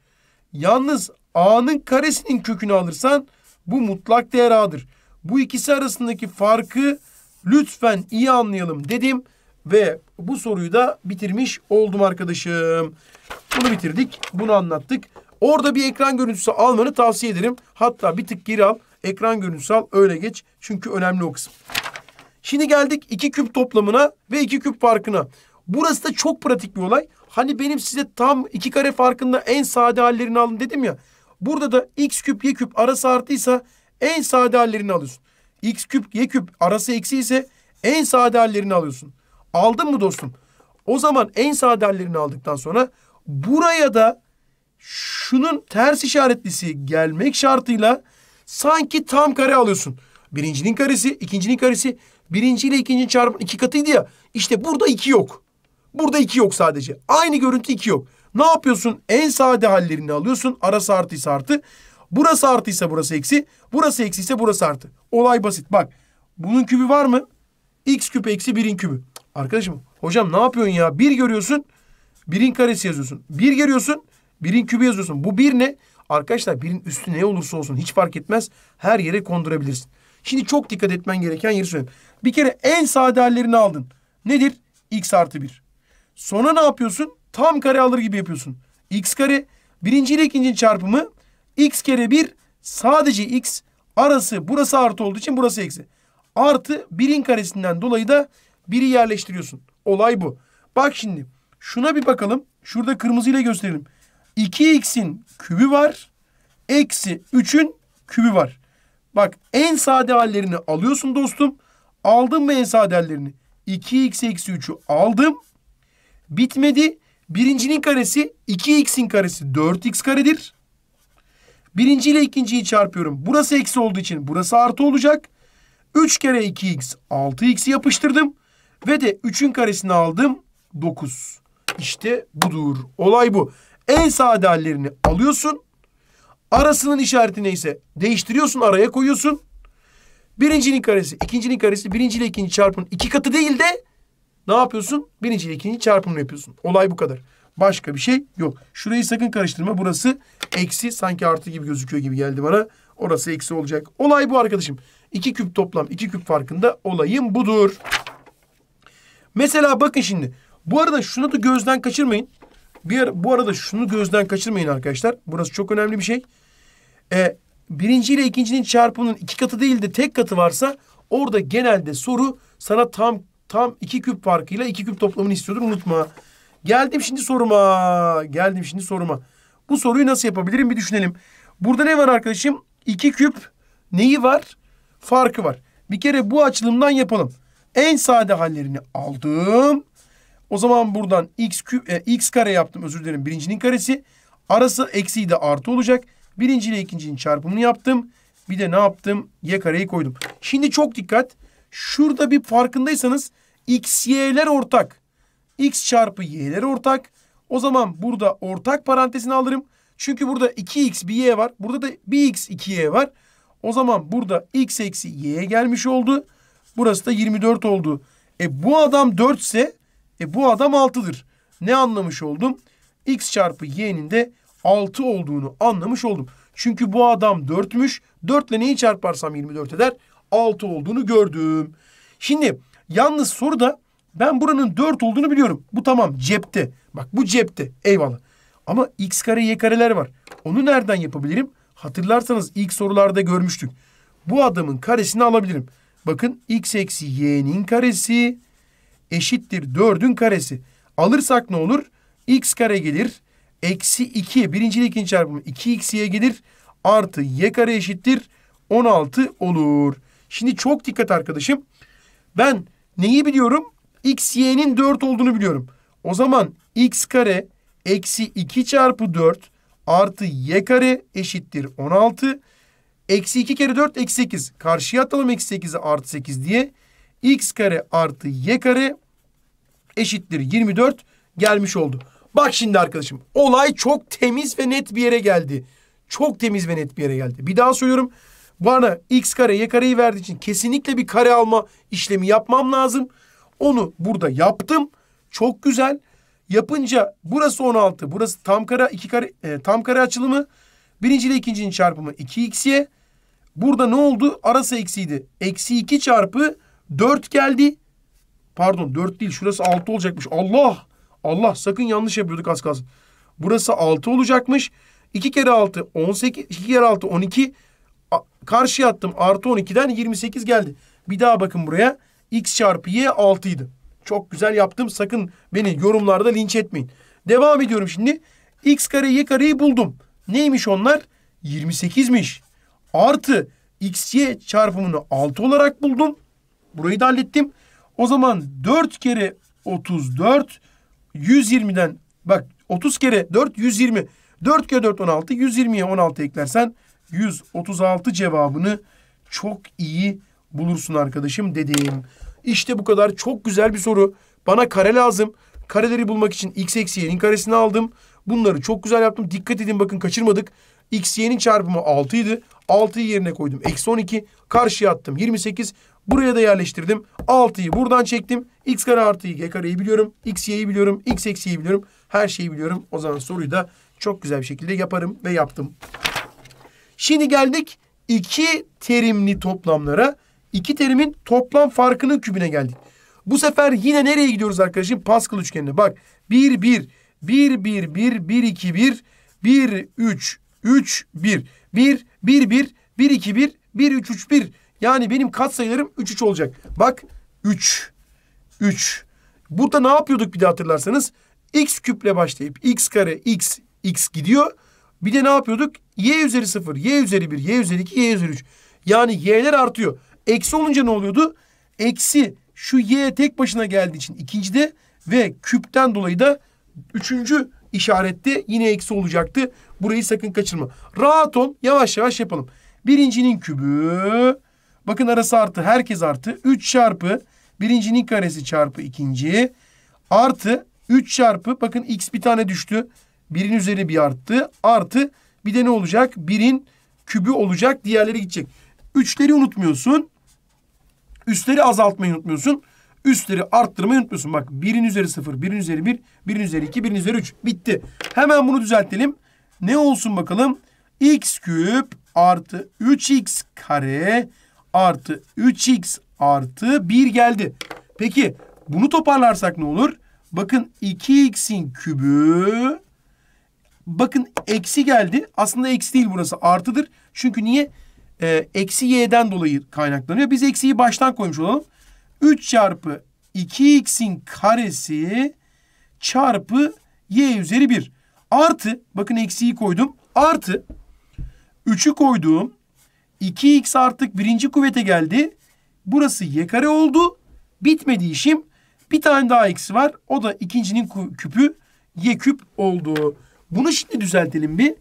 Yalnız A'nın karesinin kökünü alırsan bu mutlak değer A'dır. Bu ikisi arasındaki farkı lütfen iyi anlayalım dedim ve bu soruyu da bitirmiş oldum arkadaşım. Bunu bitirdik, bunu anlattık. Orada bir ekran görüntüsü almanı tavsiye ederim. Hatta bir tık geri al. Ekran görüntüsü al öyle geç. Çünkü önemli o kısım. Şimdi geldik iki küp toplamına ve iki küp farkına. Burası da çok pratik bir olay. Hani benim size tam iki kare farkında en sade hallerini alın dedim ya. Burada da x küp y küp arası artıysa en sade hallerini alıyorsun. x küp y küp arası eksi ise en sade hallerini alıyorsun. Aldın mı dostum? O zaman en sade hallerini aldıktan sonra buraya da şunun ters işaretlisi gelmek şartıyla Sanki tam kare alıyorsun. Birincinin karesi, ikincinin karesi. Birinciyle ikincinin çarpımı iki katıydı ya. İşte burada iki yok. Burada iki yok sadece. Aynı görüntü iki yok. Ne yapıyorsun? En sade hallerini alıyorsun. Arası artıysa artı. Burası artıysa burası eksi. Burası eksi ise burası artı. Olay basit. Bak bunun kübü var mı? X küp eksi birin kübü. Arkadaşım hocam ne yapıyorsun ya? Bir görüyorsun. Birin karesi yazıyorsun. Bir görüyorsun. Birin kübü yazıyorsun. Bu bir ne? Arkadaşlar birin üstü ne olursa olsun hiç fark etmez. Her yere kondurabilirsin. Şimdi çok dikkat etmen gereken yeri söyleyeyim. Bir kere en sade hallerini aldın. Nedir? X artı 1. Sonra ne yapıyorsun? Tam kare alır gibi yapıyorsun. X kare birinci ile ikincinin çarpımı X kere 1 sadece X arası burası artı olduğu için burası eksi. Artı 1'in karesinden dolayı da 1'i yerleştiriyorsun. Olay bu. Bak şimdi şuna bir bakalım. Şurada kırmızıyla gösterelim. 2x'in kübü var. Eksi 3'ün kübü var. Bak en sade hallerini alıyorsun dostum. Aldım mı en sade hallerini? 2x eksi 3'ü aldım. Bitmedi. Birincinin karesi 2x'in karesi 4x karedir. Birinci ile ikinciyi çarpıyorum. Burası eksi olduğu için burası artı olacak. 3 kere 2x 6 x yapıştırdım. Ve de 3'ün karesini aldım 9. İşte budur. Olay bu en sade hallerini alıyorsun. Arasının işareti neyse değiştiriyorsun araya koyuyorsun. Birincinin karesi, ikincinin karesi, birinci ile ikinci çarpımın iki katı değil de ne yapıyorsun? Birinci ile ikinci çarpımını yapıyorsun. Olay bu kadar. Başka bir şey yok. Şurayı sakın karıştırma. Burası eksi sanki artı gibi gözüküyor gibi geldi bana. Orası eksi olacak. Olay bu arkadaşım. İki küp toplam iki küp farkında olayım budur. Mesela bakın şimdi. Bu arada şunu da gözden kaçırmayın. Bir, bu arada şunu gözden kaçırmayın arkadaşlar. Burası çok önemli bir şey. Ee, birinci ile ikincinin çarpımının iki katı değil de tek katı varsa orada genelde soru sana tam tam iki küp farkıyla iki küp toplamını istiyordur unutma. Geldim şimdi soruma. Geldim şimdi soruma. Bu soruyu nasıl yapabilirim bir düşünelim. Burada ne var arkadaşım? İki küp neyi var? Farkı var. Bir kere bu açılımdan yapalım. En sade hallerini aldım. O zaman buradan x, kü, e, x kare yaptım özür dilerim birincinin karesi. Arası eksiği de artı olacak. Birinci ile ikincinin çarpımını yaptım. Bir de ne yaptım? Y kareyi koydum. Şimdi çok dikkat. Şurada bir farkındaysanız x, y'ler ortak. x çarpı y'ler ortak. O zaman burada ortak parantezini alırım. Çünkü burada 2x bir y var. Burada da 1x 2y var. O zaman burada x eksi y'ye gelmiş oldu. Burası da 24 oldu. E bu adam 4 ise e bu adam 6'dır. Ne anlamış oldum? X çarpı Y'nin de 6 olduğunu anlamış oldum. Çünkü bu adam 4'müş. 4 ile neyi çarparsam 24 eder? 6 olduğunu gördüm. Şimdi yalnız soruda ben buranın 4 olduğunu biliyorum. Bu tamam cepte. Bak bu cepte. Eyvallah. Ama x kare y kareler var. Onu nereden yapabilirim? Hatırlarsanız ilk sorularda görmüştük. Bu adamın karesini alabilirim. Bakın x eksi y'nin karesi eşittir 4'ün karesi. Alırsak ne olur? X kare gelir. Eksi 2 birinci ile ikinci çarpımı 2x'ye gelir. Artı y kare eşittir 16 olur. Şimdi çok dikkat arkadaşım. Ben neyi biliyorum? X, y'nin 4 olduğunu biliyorum. O zaman x kare eksi 2 çarpı 4 artı y kare eşittir 16. Eksi 2 kere 4 eksi 8. Karşıya atalım eksi 8'i artı 8 diye x kare artı y kare eşittir 24 gelmiş oldu. Bak şimdi arkadaşım olay çok temiz ve net bir yere geldi. Çok temiz ve net bir yere geldi. Bir daha söylüyorum. Bana x kare y kareyi verdiği için kesinlikle bir kare alma işlemi yapmam lazım. Onu burada yaptım. Çok güzel. Yapınca burası 16, burası tam kare, iki kare, e, tam kare açılımı. Birinci ile ikincinin çarpımı 2xy. Burada ne oldu? Arası eksiydi. Eksi 2 çarpı 4 geldi. Pardon 4 değil şurası 6 olacakmış. Allah! Allah sakın yanlış yapıyorduk az kalsın. Burası 6 olacakmış. 2 kere 6 18. 2 kere 6 12. A karşıya attım. Artı 12'den 28 geldi. Bir daha bakın buraya. X çarpı Y 6 idi. Çok güzel yaptım. Sakın beni yorumlarda linç etmeyin. Devam ediyorum şimdi. X kare Y kareyi buldum. Neymiş onlar? 28'miş. Artı XY çarpımını 6 olarak buldum. Burayı da hallettim. O zaman 4 kere 34 120'den bak 30 kere 4 120. 4 kere 4 16 120'ye 16 eklersen 136 cevabını çok iyi bulursun arkadaşım dediğim. İşte bu kadar çok güzel bir soru. Bana kare lazım. Kareleri bulmak için x eksi y'nin karesini aldım. Bunları çok güzel yaptım. Dikkat edin bakın kaçırmadık. x y'nin çarpımı 6 idi. 6'yı yerine koydum. Eksi 12. Karşıya attım. 28. Buraya da yerleştirdim. 6'yı buradan çektim. X kare artı Y kareyi biliyorum. X y'yi biliyorum. X eksi y'yi biliyorum. Her şeyi biliyorum. O zaman soruyu da çok güzel bir şekilde yaparım ve yaptım. Şimdi geldik iki terimli toplamlara. İki terimin toplam farkının kübüne geldik. Bu sefer yine nereye gidiyoruz arkadaşım? Pascal üçgenine. Bak 1 1 1 1 1 1 2 1 1 3 3 1. 1, 1, 1, 1, 2, 1, 1, 3, 3, 1. Yani benim kat sayılarım 3, 3 olacak. Bak 3, 3. Burada ne yapıyorduk bir de hatırlarsanız? X küple başlayıp x kare, x, x gidiyor. Bir de ne yapıyorduk? Y üzeri 0, y üzeri 1, y üzeri 2, y üzeri 3. Yani y'ler artıyor. Eksi olunca ne oluyordu? Eksi şu y tek başına geldiği için ikincide ve küpten dolayı da üçüncü işarette yine eksi olacaktı. Burayı sakın kaçırma. Rahat ol. Yavaş yavaş yapalım. Birincinin kübü. Bakın arası artı. Herkes artı. 3 çarpı birincinin karesi çarpı ikinci. Artı 3 çarpı. Bakın x bir tane düştü. Birin üzeri bir arttı. Artı bir de ne olacak? Birin kübü olacak. Diğerleri gidecek. Üçleri unutmuyorsun. Üstleri azaltmayı unutmuyorsun. Üstleri arttırmayı unutmuyorsun. Bak birin üzeri sıfır, birin üzeri bir, birin üzeri iki, birin üzeri üç. Bitti. Hemen bunu düzeltelim. Ne olsun bakalım? x küp artı 3x kare artı 3x artı 1 geldi. Peki bunu toparlarsak ne olur? Bakın 2x'in kübü bakın eksi geldi. Aslında eksi değil burası artıdır. Çünkü niye? Ee, eksi y'den dolayı kaynaklanıyor. Biz eksiyi baştan koymuş olalım. 3 çarpı 2x'in karesi çarpı y üzeri 1. Artı bakın eksiği koydum. Artı 3'ü koyduğum 2x artık birinci kuvvete geldi. Burası y kare oldu. Bitmedi işim. Bir tane daha eksi var. O da ikincinin küpü y küp oldu. Bunu şimdi düzeltelim bir.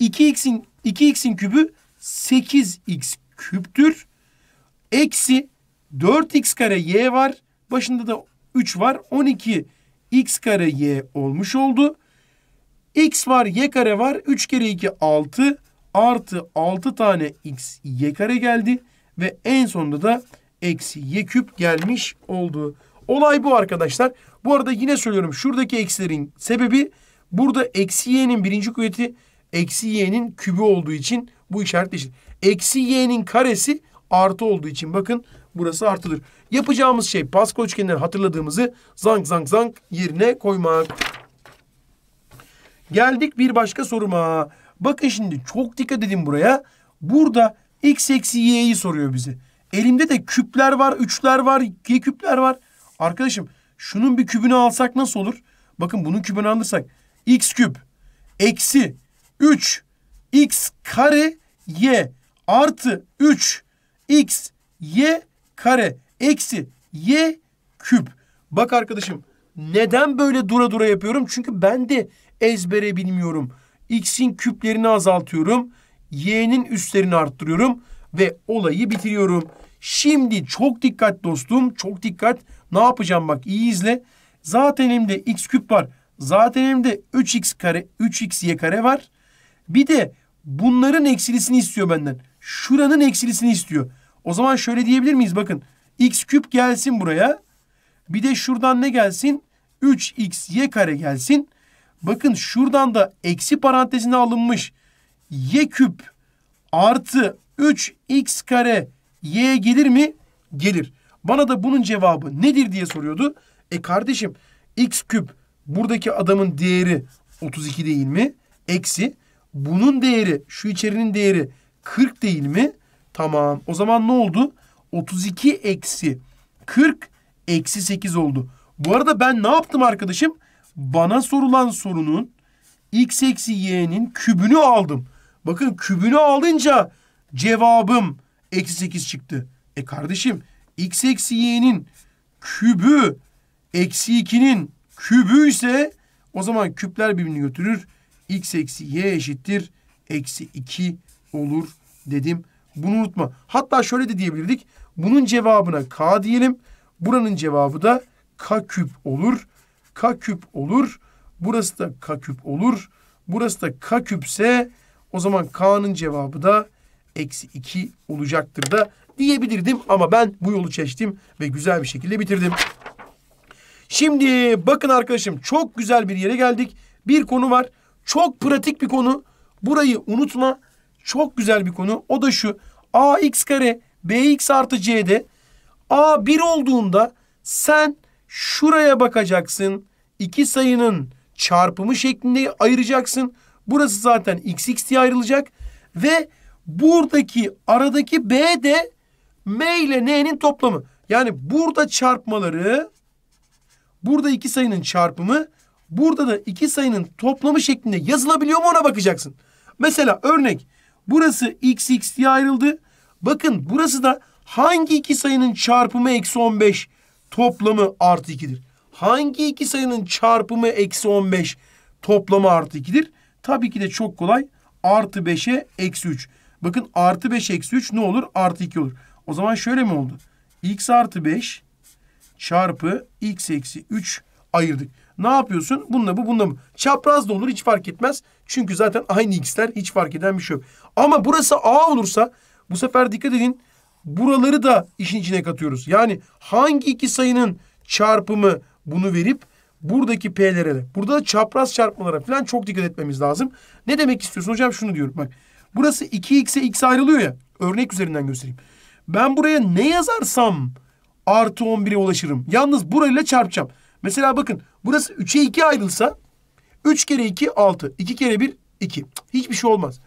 2x'in 2x'in kübü 8x küptür. Eksi 4x kare y var. Başında da 3 var. 12 x kare y olmuş oldu. X var y kare var. 3 kere 2 6 artı 6 tane x y kare geldi. Ve en sonunda da eksi y küp gelmiş oldu. Olay bu arkadaşlar. Bu arada yine söylüyorum şuradaki eksilerin sebebi burada eksi y'nin birinci kuvveti eksi y'nin kübü olduğu için bu işaret değişir. Eksi y'nin karesi artı olduğu için bakın burası artıdır. Yapacağımız şey Pascal üçgenleri hatırladığımızı zang zang zang yerine koymak. Geldik bir başka soruma. Bakın şimdi çok dikkat edin buraya. Burada x eksi y'yi soruyor bize. Elimde de küpler var, üçler var, y küpler var. Arkadaşım şunun bir kübünü alsak nasıl olur? Bakın bunun kübünü alırsak x küp eksi 3 x kare y artı 3 x y kare eksi y küp. Bak arkadaşım neden böyle dura dura yapıyorum? Çünkü ben de ezbere bilmiyorum. X'in küplerini azaltıyorum. Y'nin üstlerini arttırıyorum ve olayı bitiriyorum. Şimdi çok dikkat dostum, çok dikkat. Ne yapacağım bak iyi izle. Zaten elimde x küp var. Zaten elimde 3x kare, 3xy kare var. Bir de bunların eksilisini istiyor benden. Şuranın eksilisini istiyor. O zaman şöyle diyebilir miyiz? Bakın x küp gelsin buraya. Bir de şuradan ne gelsin? 3xy kare gelsin. Bakın şuradan da eksi parantezine alınmış y küp artı 3x kare y gelir mi? Gelir. Bana da bunun cevabı nedir diye soruyordu. E kardeşim x küp buradaki adamın değeri 32 değil mi? Eksi. Bunun değeri şu içerinin değeri 40 değil mi? Tamam. O zaman ne oldu? 32 eksi 40 eksi 8 oldu. Bu arada ben ne yaptım arkadaşım? bana sorulan sorunun x eksi y'nin kübünü aldım. Bakın kübünü alınca cevabım eksi 8 çıktı. E kardeşim x eksi y'nin kübü eksi 2'nin kübü ise o zaman küpler birbirini götürür. x eksi y eşittir. Eksi 2 olur dedim. Bunu unutma. Hatta şöyle de diyebilirdik. Bunun cevabına k diyelim. Buranın cevabı da k küp olur k küp olur. Burası da k küp olur. Burası da k küpse o zaman k'nın cevabı da eksi 2 olacaktır da diyebilirdim. Ama ben bu yolu seçtim ve güzel bir şekilde bitirdim. Şimdi bakın arkadaşım çok güzel bir yere geldik. Bir konu var. Çok pratik bir konu. Burayı unutma. Çok güzel bir konu. O da şu. ax kare bx artı c'de a 1 olduğunda sen şuraya bakacaksın iki sayının çarpımı şeklinde ayıracaksın. Burası zaten xx diye ayrılacak. Ve buradaki aradaki b de m ile n'nin toplamı. Yani burada çarpmaları, burada iki sayının çarpımı, burada da iki sayının toplamı şeklinde yazılabiliyor mu ona bakacaksın. Mesela örnek burası xx diye ayrıldı. Bakın burası da hangi iki sayının çarpımı eksi 15 toplamı artı 2'dir. Hangi iki sayının çarpımı eksi 15 toplamı artı 2'dir? Tabii ki de çok kolay. Artı 5'e eksi 3. Bakın artı 5 eksi 3 ne olur? Artı 2 olur. O zaman şöyle mi oldu? X artı 5 çarpı x eksi 3 ayırdık. Ne yapıyorsun? Bununla bu, bununla mı? Çapraz da olur hiç fark etmez. Çünkü zaten aynı x'ler hiç fark eden bir şey yok. Ama burası a olursa bu sefer dikkat edin. Buraları da işin içine katıyoruz. Yani hangi iki sayının çarpımı bunu verip buradaki P'lere, burada da çapraz çarpmalara falan çok dikkat etmemiz lazım. Ne demek istiyorsun hocam? Şunu diyorum bak. Burası 2x'e x ayrılıyor ya. Örnek üzerinden göstereyim. Ben buraya ne yazarsam artı 11'e ulaşırım. Yalnız burayla çarpacağım. Mesela bakın burası 3'e 2 ayrılsa 3 kere 2 6. 2 kere 1 2. Hiçbir şey olmaz.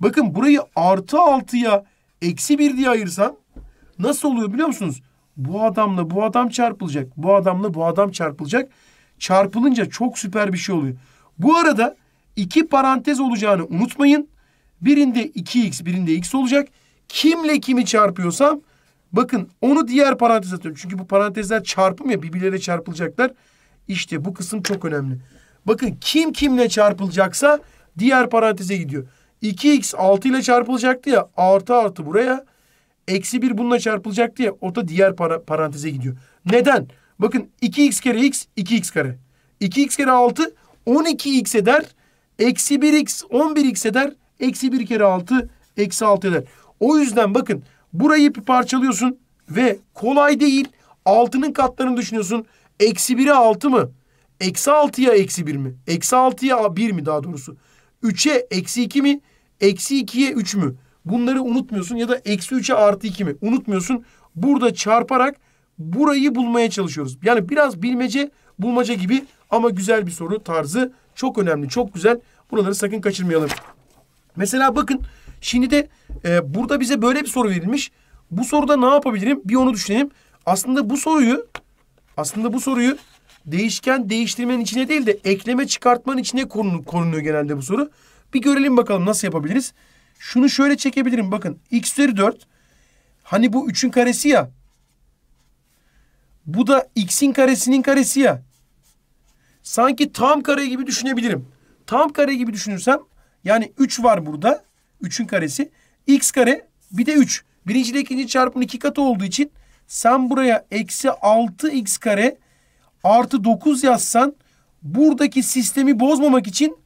Bakın burayı artı 6'ya eksi 1 diye ayırsan nasıl oluyor biliyor musunuz? Bu adamla bu adam çarpılacak. Bu adamla bu adam çarpılacak. Çarpılınca çok süper bir şey oluyor. Bu arada iki parantez olacağını unutmayın. Birinde 2x, birinde x olacak. Kimle kimi çarpıyorsam bakın onu diğer paranteze atıyorum. Çünkü bu parantezler çarpım ya birbirleriyle çarpılacaklar. İşte bu kısım çok önemli. Bakın kim kimle çarpılacaksa diğer paranteze gidiyor. 2x 6 ile çarpılacaktı ya artı artı buraya Eksi bir bununla çarpılacak diye orta diğer para, paranteze gidiyor. Neden? Bakın 2x kere x 2x kare. 2x kere 6 12x eder. Eksi 1x 11x eder. Eksi 1 kere 6 eksi 6 eder. O yüzden bakın burayı bir parçalıyorsun ve kolay değil. 6'nın katlarını düşünüyorsun. Eksi 1'e 6 mı? Eksi 6'ya eksi 1 mi? Eksi 6'ya 1 mi daha doğrusu? 3'e eksi 2 mi? Eksi 2'ye 3 mü? Bunları unutmuyorsun ya da eksi 3'e artı 2 mi? Unutmuyorsun. Burada çarparak burayı bulmaya çalışıyoruz. Yani biraz bilmece bulmaca gibi ama güzel bir soru tarzı. Çok önemli, çok güzel. Buraları sakın kaçırmayalım. Mesela bakın şimdi de e, burada bize böyle bir soru verilmiş. Bu soruda ne yapabilirim? Bir onu düşünelim. Aslında bu soruyu aslında bu soruyu değişken değiştirmenin içine değil de ekleme çıkartmanın içine konuluyor genelde bu soru. Bir görelim bakalım nasıl yapabiliriz. Şunu şöyle çekebilirim. Bakın x üzeri 4. Hani bu 3'ün karesi ya. Bu da x'in karesinin karesi ya. Sanki tam kare gibi düşünebilirim. Tam kare gibi düşünürsem yani 3 var burada. 3'ün karesi. x kare bir de 3. Birinci ile ikinci çarpımın iki katı olduğu için sen buraya eksi 6x kare artı 9 yazsan buradaki sistemi bozmamak için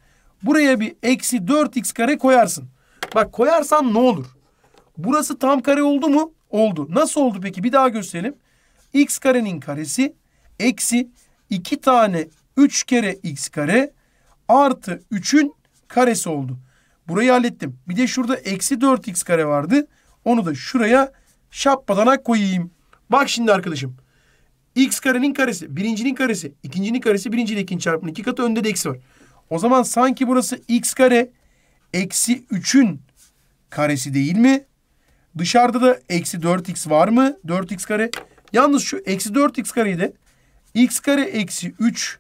buraya bir eksi 4x kare koyarsın. Bak koyarsan ne olur? Burası tam kare oldu mu? Oldu. Nasıl oldu peki? Bir daha gösterelim. X karenin karesi eksi 2 tane 3 kere x kare artı 3'ün karesi oldu. Burayı hallettim. Bir de şurada eksi 4x kare vardı. Onu da şuraya şappadana koyayım. Bak şimdi arkadaşım. X karenin karesi, birincinin karesi, ikincinin karesi, birinciyle ikinci çarpımın iki katı önde de eksi var. O zaman sanki burası x kare eksi 3'ün karesi değil mi? Dışarıda da eksi 4x var mı? 4x kare. Yalnız şu eksi 4x kareyi de x kare eksi 3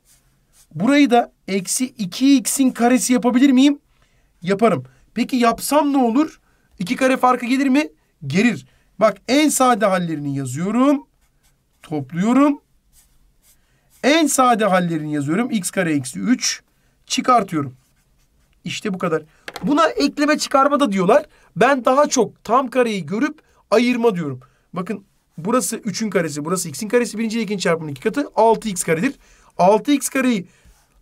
burayı da eksi 2x'in karesi yapabilir miyim? Yaparım. Peki yapsam ne olur? 2 kare farkı gelir mi? Gelir. Bak en sade hallerini yazıyorum. Topluyorum. En sade hallerini yazıyorum. x kare eksi 3 çıkartıyorum. İşte bu kadar. Buna ekleme çıkarma da diyorlar. Ben daha çok tam kareyi görüp ayırma diyorum. Bakın burası 3'ün karesi, burası x'in karesi. Birinci ile ikinci çarpımın iki katı 6x karedir. 6x kareyi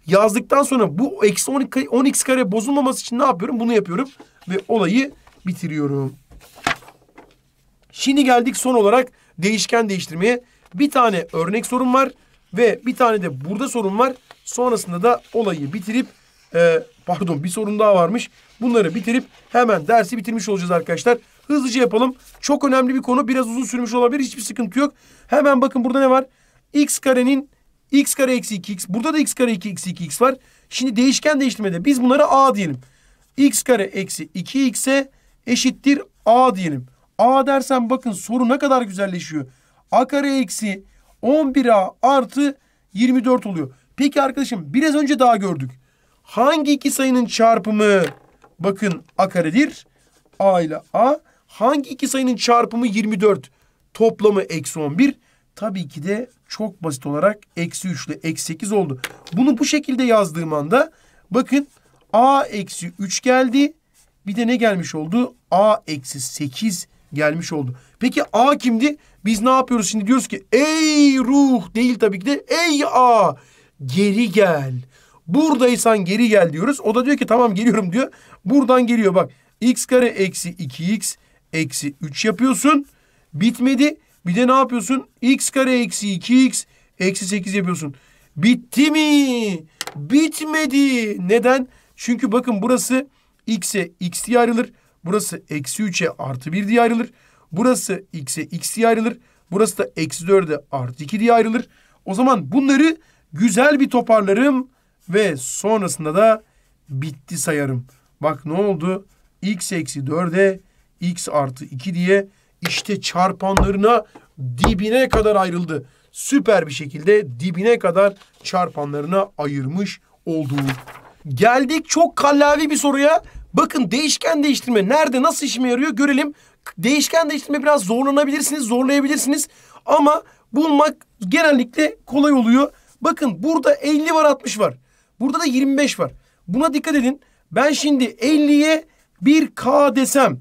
yazdıktan sonra bu eksi 10x kare bozulmaması için ne yapıyorum? Bunu yapıyorum ve olayı bitiriyorum. Şimdi geldik son olarak değişken değiştirmeye. Bir tane örnek sorun var ve bir tane de burada sorun var. Sonrasında da olayı bitirip e, pardon bir sorun daha varmış. Bunları bitirip hemen dersi bitirmiş olacağız arkadaşlar. Hızlıca yapalım. Çok önemli bir konu. Biraz uzun sürmüş olabilir. Hiçbir sıkıntı yok. Hemen bakın burada ne var? X karenin x kare eksi 2x. Burada da x kare 2 eksi 2x var. Şimdi değişken değiştirmede biz bunlara a diyelim. x kare eksi 2x'e eşittir a diyelim. a dersen bakın soru ne kadar güzelleşiyor. a kare eksi 11a artı 24 oluyor. Peki arkadaşım biraz önce daha gördük. Hangi iki sayının çarpımı Bakın a karedir. A ile a. Hangi iki sayının çarpımı 24? Toplamı eksi 11. Tabii ki de çok basit olarak eksi 3 ile eksi 8 oldu. Bunu bu şekilde yazdığım anda bakın a eksi 3 geldi. Bir de ne gelmiş oldu? a eksi 8 gelmiş oldu. Peki a kimdi? Biz ne yapıyoruz şimdi? Diyoruz ki ey ruh değil tabii ki de ey a geri gel. Buradaysan geri gel diyoruz. O da diyor ki tamam geliyorum diyor. Buradan geliyor bak. X kare eksi 2x eksi 3 yapıyorsun. Bitmedi. Bir de ne yapıyorsun? X kare eksi 2x eksi 8 yapıyorsun. Bitti mi? Bitmedi. Neden? Çünkü bakın burası x'e x diye ayrılır. Burası eksi 3'e artı 1 diye ayrılır. Burası x'e x diye ayrılır. Burası da eksi 4'e artı 2 diye ayrılır. O zaman bunları güzel bir toparlarım ve sonrasında da bitti sayarım. Bak ne oldu? X eksi 4'e X artı 2 diye işte çarpanlarına dibine kadar ayrıldı. Süper bir şekilde dibine kadar çarpanlarına ayırmış olduğu Geldik çok kallavi bir soruya. Bakın değişken değiştirme nerede nasıl işime yarıyor görelim. Değişken değiştirme biraz zorlanabilirsiniz, zorlayabilirsiniz. Ama bulmak genellikle kolay oluyor. Bakın burada 50 var 60 var. Burada da 25 var. Buna dikkat edin. Ben şimdi 50'ye 1K desem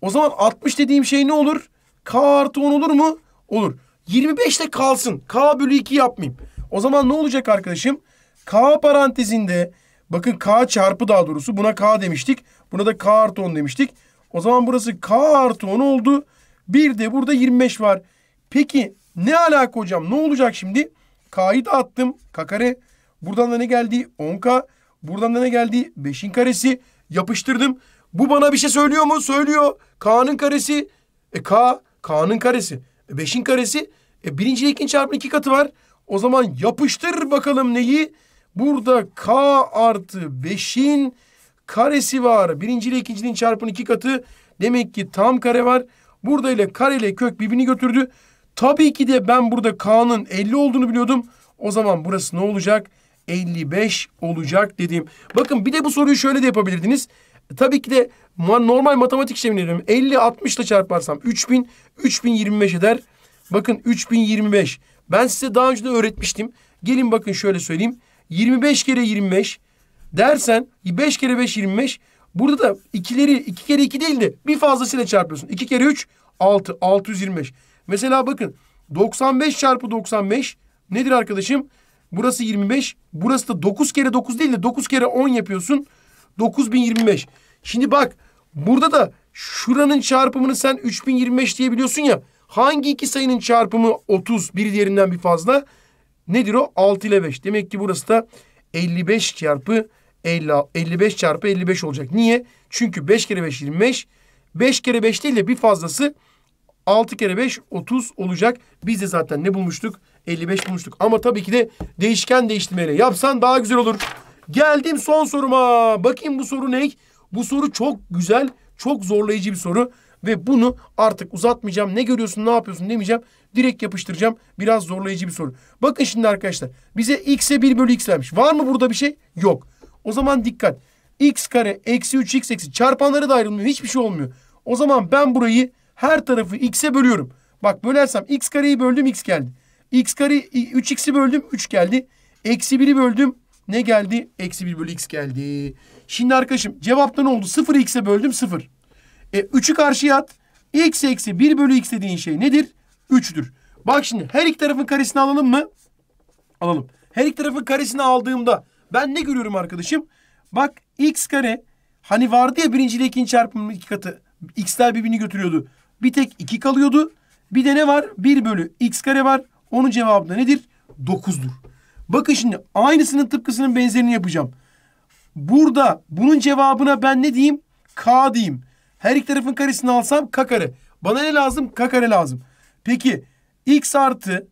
o zaman 60 dediğim şey ne olur? K artı 10 olur mu? Olur. 25 de kalsın. K bölü 2 yapmayayım. O zaman ne olacak arkadaşım? K parantezinde bakın K çarpı daha doğrusu buna K demiştik. Buna da K artı 10 demiştik. O zaman burası K artı 10 oldu. Bir de burada 25 var. Peki ne alaka hocam? Ne olacak şimdi? K'yı da attım. K kare. Buradan da ne geldi? 10K. Buradan da ne geldi? Beşin karesi. Yapıştırdım. Bu bana bir şey söylüyor mu? Söylüyor. K'nın karesi. E K. K'nın karesi. E, beşin karesi. E, birinci ile ikinci çarpının iki katı var. O zaman yapıştır bakalım neyi? Burada K artı beşin karesi var. Birinci ile ikincinin çarpının iki katı. Demek ki tam kare var. Burada ile kare ile kök birbirini götürdü. Tabii ki de ben burada K'nın 50 olduğunu biliyordum. O zaman burası ne olacak? 55 olacak dedim. Bakın bir de bu soruyu şöyle de yapabilirdiniz. E, tabii ki de normal matematik işlemini diyorum. 50 60 ile çarparsam 3000 3025 eder. Bakın 3025. Ben size daha önce de öğretmiştim. Gelin bakın şöyle söyleyeyim. 25 kere 25 dersen 5 kere 5 25. Burada da ikileri 2 kere 2 değil de bir fazlasıyla çarpıyorsun. 2 kere 3 6 625. Mesela bakın 95 çarpı 95 nedir arkadaşım? Burası 25. Burası da 9 kere 9 değil de 9 kere 10 yapıyorsun. 9025. Şimdi bak burada da şuranın çarpımını sen 3025 diyebiliyorsun ya. Hangi iki sayının çarpımı 30 bir diğerinden bir fazla? Nedir o? 6 ile 5. Demek ki burası da 55 çarpı 50, 55 çarpı 55 olacak. Niye? Çünkü 5 kere 5 25. 5 kere 5 değil de bir fazlası 6 kere 5 30 olacak. Biz de zaten ne bulmuştuk? 55 bulmuştuk. Ama tabii ki de değişken değiştirmeyle yapsan daha güzel olur. Geldim son soruma. Bakayım bu soru ne? Bu soru çok güzel, çok zorlayıcı bir soru. Ve bunu artık uzatmayacağım. Ne görüyorsun, ne yapıyorsun demeyeceğim. Direkt yapıştıracağım. Biraz zorlayıcı bir soru. Bakın şimdi arkadaşlar. Bize x'e 1 bölü x vermiş. Var mı burada bir şey? Yok. O zaman dikkat. x kare eksi 3x eksi çarpanları da ayrılmıyor. Hiçbir şey olmuyor. O zaman ben burayı her tarafı x'e bölüyorum. Bak bölersem x kareyi böldüm x geldi. X kare 3x'i böldüm 3 geldi. Eksi 1'i böldüm. Ne geldi? Eksi 1 bölü x geldi. Şimdi arkadaşım cevapta ne oldu? 0 x'e böldüm 0. E 3'ü karşıya at. X eksi 1 bölü x dediğin şey nedir? 3'tür. Bak şimdi her iki tarafın karesini alalım mı? Alalım. Her iki tarafın karesini aldığımda ben ne görüyorum arkadaşım? Bak x kare hani vardı ya birinci ile ikinci çarpımının iki katı. X'ler birbirini götürüyordu. Bir tek 2 kalıyordu. Bir de ne var? 1 bölü x kare var. Onun cevabı da nedir? Dokuzdur. Bakın şimdi aynısının tıpkısının benzerini yapacağım. Burada bunun cevabına ben ne diyeyim? K diyeyim. Her iki tarafın karesini alsam K kare. Bana ne lazım? K kare lazım. Peki x artı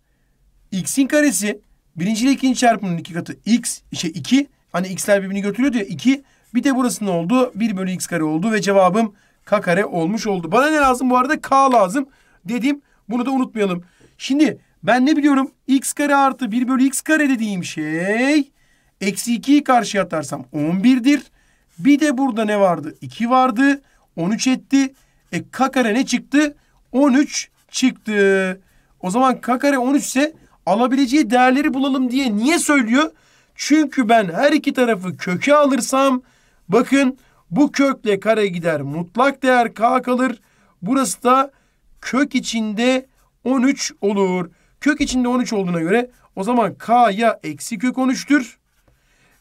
x'in karesi birinci ile ikinci çarpımının iki katı x şey iki. hani x'ler birbirini götürüyor diye 2 bir de burası ne oldu? 1 bölü x kare oldu ve cevabım k kare olmuş oldu. Bana ne lazım bu arada? K lazım. Dedim bunu da unutmayalım. Şimdi ben ne biliyorum? X kare artı 1 bölü x kare dediğim şey eksi 2'yi karşıya atarsam 11'dir. Bir de burada ne vardı? 2 vardı. 13 etti. E k kare ne çıktı? 13 çıktı. O zaman k kare 13 ise alabileceği değerleri bulalım diye niye söylüyor? Çünkü ben her iki tarafı köke alırsam bakın bu kökle kare gider. Mutlak değer k kalır. Burası da kök içinde 13 olur. Kök içinde 13 olduğuna göre o zaman k ya eksi kök 13'tür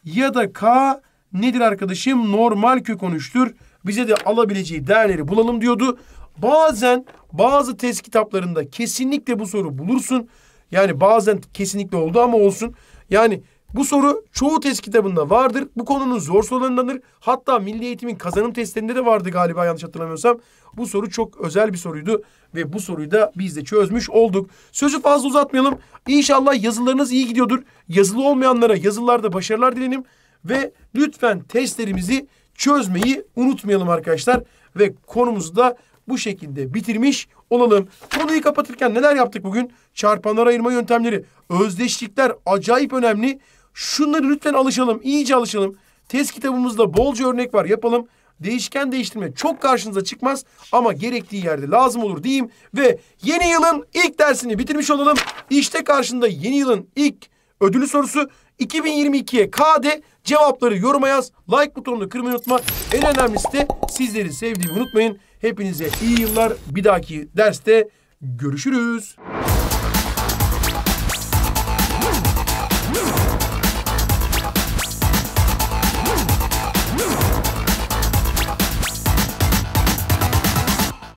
ya da k nedir arkadaşım? Normal kök 13'tür. Bize de alabileceği değerleri bulalım diyordu. Bazen bazı test kitaplarında kesinlikle bu soru bulursun. Yani bazen kesinlikle oldu ama olsun. Yani bu soru çoğu test kitabında vardır. Bu konunun zor sorularındandır. Hatta milli eğitimin kazanım testlerinde de vardı galiba yanlış hatırlamıyorsam. Bu soru çok özel bir soruydu ve bu soruyu da biz de çözmüş olduk. Sözü fazla uzatmayalım. İnşallah yazılarınız iyi gidiyordur. Yazılı olmayanlara yazılarda başarılar dilerim. Ve lütfen testlerimizi çözmeyi unutmayalım arkadaşlar. Ve konumuzu da bu şekilde bitirmiş olalım. Konuyu kapatırken neler yaptık bugün? Çarpanlar ayırma yöntemleri, özdeşlikler acayip önemli. Şunları lütfen alışalım, iyice alışalım. Test kitabımızda bolca örnek var yapalım. Değişken değiştirme çok karşınıza çıkmaz ama gerektiği yerde lazım olur diyeyim. Ve yeni yılın ilk dersini bitirmiş olalım. İşte karşında yeni yılın ilk ödülü sorusu 2022'ye KD cevapları yoruma yaz. Like butonunu kırmayı unutma. En önemlisi de sizleri sevdiğimi unutmayın. Hepinize iyi yıllar. Bir dahaki derste görüşürüz.